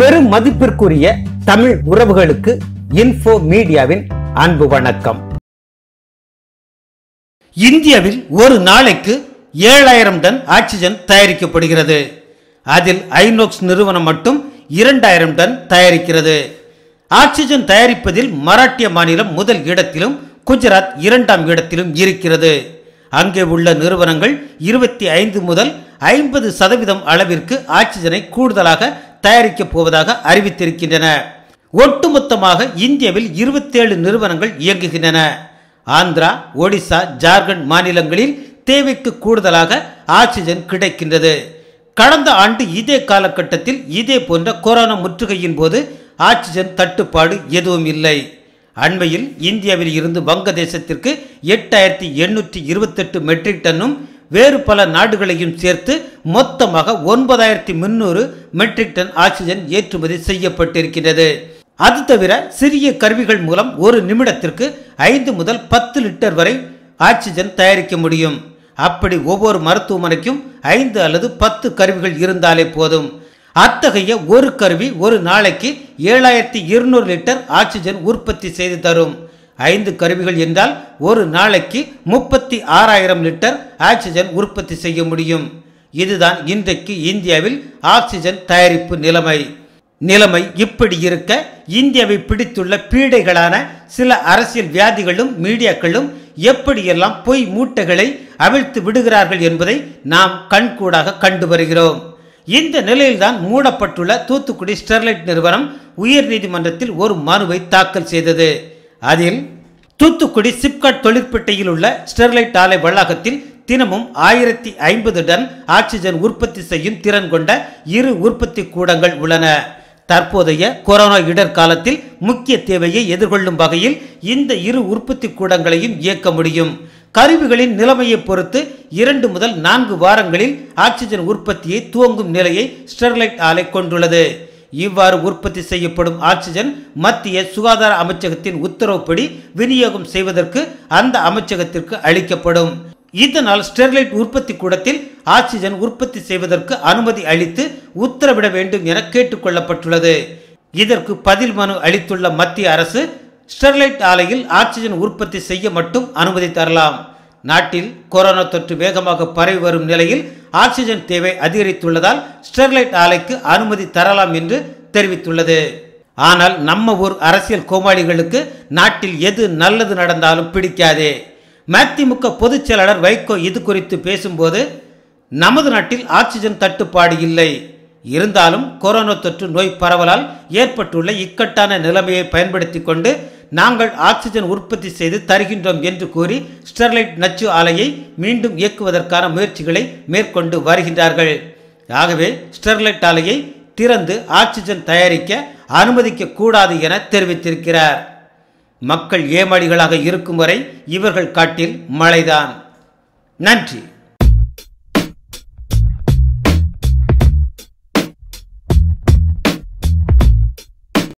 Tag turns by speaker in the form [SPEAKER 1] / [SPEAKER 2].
[SPEAKER 1] பெரும் மதிப்பிற்குரிய தமிழ் உறவுகளுக்கு இன்ஃபோ மீடியாவின் அன்பு வணக்கம் இந்தியாவில் ஒரு நாளைக்கு ஏழாயிரம் டன் ஆக்சிஜன் தயாரிக்கப்படுகிறது அதில் ஐநோக்ஸ் நிறுவனம் மட்டும் இரண்டாயிரம் டன் தயாரிக்கிறது ஆக்சிஜன் தயாரிப்பதில் மராட்டிய மாநிலம் முதல் இடத்திலும் குஜராத் இரண்டாம் இடத்திலும் இருக்கிறது அங்கே உள்ள நிறுவனங்கள் இருபத்தி ஐந்து முதல் ஐம்பது சதவீதம் அளவிற்கு ஆக்சிஜனை கூடுதலாக தயாரிக்கப் போவதாக அறிவித்திருக்கின்றன ஒட்டுமொத்தமாக இந்தியாவில் இருபத்தேழு நிறுவனங்கள் இயங்குகின்றன ஆந்திரா ஒடிசா ஜார்க்கண்ட் மாநிலங்களில் தேவைக்கு கூடுதலாக ஆக்சிஜன் கிடைக்கின்றது கடந்த ஆண்டு இதே காலகட்டத்தில் இதே போன்ற கொரோனா முற்றுகையின் போது ஆக்சிஜன் தட்டுப்பாடு எதுவும் இல்லை அண்மையில் இந்தியாவில் இருந்து வங்கதேசத்திற்கு எட்டாயிரத்தி எண்ணூற்றி இருபத்தெட்டு மெட்ரிக் டன்னும் வேறு பல நாடுகளையும் சேர்த்து மொத்தமாக ஒன்பதாயிரத்தி முன்னூறு மெட்ரிக் டன் ஆக்சிஜன் ஏற்றுமதி செய்யப்பட்டிருக்கிறது அது தவிர சிறிய கருவிகள் மூலம் ஒரு நிமிடத்திற்கு ஐந்து முதல் பத்து லிட்டர் வரை ஆக்சிஜன் தயாரிக்க முடியும் அப்படி ஒவ்வொரு மருத்துவமனைக்கும் ஐந்து அல்லது பத்து கருவிகள் இருந்தாலே போதும் அத்தகைய ஒரு கருவி ஒரு நாளைக்கு ஏழாயிரத்தி இருநூறு லிட்டர் ஆக்சிஜன் உற்பத்தி செய்து தரும் ஐந்து கருவிகள் என்றால் ஒரு நாளைக்கு முப்பத்தி ஆறாயிரம் லிட்டர் ஆக்சிஜன் உற்பத்தி செய்ய முடியும் இதுதான் இன்றைக்கு இந்தியாவில் ஆக்சிஜன் தயாரிப்பு நிலைமை நிலைமை இப்படி இருக்க இந்தியாவை பிடித்துள்ள பீடைகளான சில அரசியல் வியாதிகளும் மீடியாக்களும் எப்படியெல்லாம் பொய் மூட்டைகளை அவிழ்த்து விடுகிறார்கள் என்பதை நாம் கண்கூடாக கண்டு வருகிறோம் இந்த நிலையில்தான் மூடப்பட்டுள்ள தூத்துக்குடி ஸ்டெர்லைட் நிறுவனம் உயர்நீதிமன்றத்தில் ஒரு மனுவை தாக்கல் செய்தது அதில் தூத்துக்குடி சிப்காட் தொழிற்பேட்டையில் உள்ள ஸ்டெர்லைட் ஆலை வளாகத்தில் தினமும் ஆயிரத்தி ஐம்பது டன் ஆக்சிஜன் உற்பத்தி செய்யும் திறன் கொண்ட இரு உற்பத்தி கூடங்கள் உள்ளன தற்போதைய கொரோனா இடர் காலத்தில் முக்கிய தேவையை எதிர்கொள்ளும் வகையில் இந்த இரு உற்பத்தி கூடங்களையும் இயக்க முடியும் கருவிகளின் நிலைமையை பொறுத்து இரண்டு முதல் நான்கு வாரங்களில் ஆக்சிஜன் உற்பத்தியை துவங்கும் நிலையை ஸ்டெர்லைட் ஆலை கொண்டுள்ளது இவ்வாறு உற்பத்தி செய்யப்படும் ஆக்சிஜன் மத்திய சுகாதார அமைச்சகத்தின் உத்தரவுப்படி விநியோகம் செய்வதற்கு அந்த அமைச்சகத்திற்கு அளிக்கப்படும் இதனால் ஸ்டெர்லைட் உற்பத்தி கூடத்தில் ஆக்சிஜன் உற்பத்தி செய்வதற்கு அனுமதி அளித்து உத்தரவிட வேண்டும் என கேட்டுக்கொள்ளப்பட்டுள்ளது இதற்கு பதில் மனு அளித்துள்ள மத்திய அரசு ஸ்டெர்லைட் ஆலையில் ஆக்சிஜன் உற்பத்தி செய்ய மட்டும் அனுமதி தரலாம் நாட்டில் கொரோனா தொற்று வேகமாக பரவி வரும் நிலையில் ஆக்சிஜன் தேவை அதிகரித்துள்ளதால் ஸ்டெர்லைட் ஆலைக்கு அனுமதி தரலாம் என்று தெரிவித்துள்ளது ஆனால் நம்ம ஊர் அரசியல் கோமாளிகளுக்கு நாட்டில் எது நல்லது நடந்தாலும் பிடிக்காதே மதிமுக பொதுச் செயலாளர் வைகோ இது குறித்து பேசும்போது நமது நாட்டில் ஆக்சிஜன் தட்டுப்பாடு இல்லை இருந்தாலும் கொரோனா தொற்று நோய் பரவலால் ஏற்பட்டுள்ள இக்கட்டான நிலைமையை பயன்படுத்தி கொண்டு நாங்கள் ஆக்சிஜன் உற்பத்தி செய்து தருகின்றோம் என்று கூறி ஸ்டெர்லைட் நச்சு ஆலையை மீண்டும் இயக்குவதற்கான முயற்சிகளை மேற்கொண்டு வருகின்றார்கள் ஆகவே ஸ்டெர்லைட் ஆலையை திறந்து ஆக்சிஜன் தயாரிக்க அனுமதிக்க கூடாது என தெரிவித்திருக்கிறார் மக்கள் ஏமாளிகளாக இருக்கும் வரை இவர்கள் காட்டில் மழைதான் நன்றி